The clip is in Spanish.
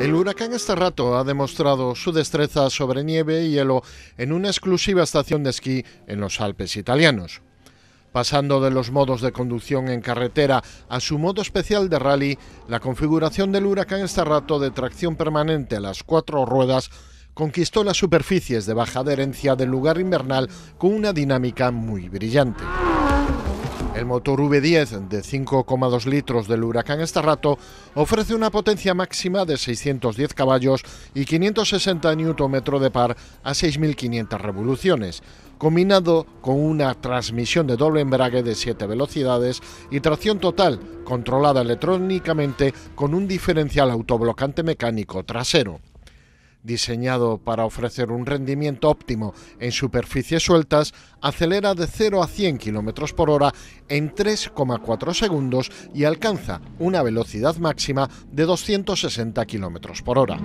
El huracán este rato ha demostrado su destreza sobre nieve y hielo en una exclusiva estación de esquí en los Alpes italianos. Pasando de los modos de conducción en carretera a su modo especial de rally, la configuración del huracán este rato de tracción permanente a las cuatro ruedas conquistó las superficies de baja adherencia del lugar invernal con una dinámica muy brillante. El motor V10 de 5,2 litros del Huracán este rato ofrece una potencia máxima de 610 caballos y 560 Nm de par a 6.500 revoluciones, combinado con una transmisión de doble embrague de 7 velocidades y tracción total, controlada electrónicamente con un diferencial autoblocante mecánico trasero diseñado para ofrecer un rendimiento óptimo en superficies sueltas, acelera de 0 a 100 km por hora en 3,4 segundos y alcanza una velocidad máxima de 260 km por hora.